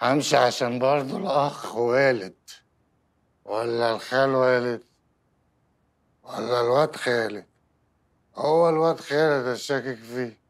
همشي عشان برضه الأخ والد ولا الخال والد ولا الواد خالد هو الواد خالد الشاكك فيه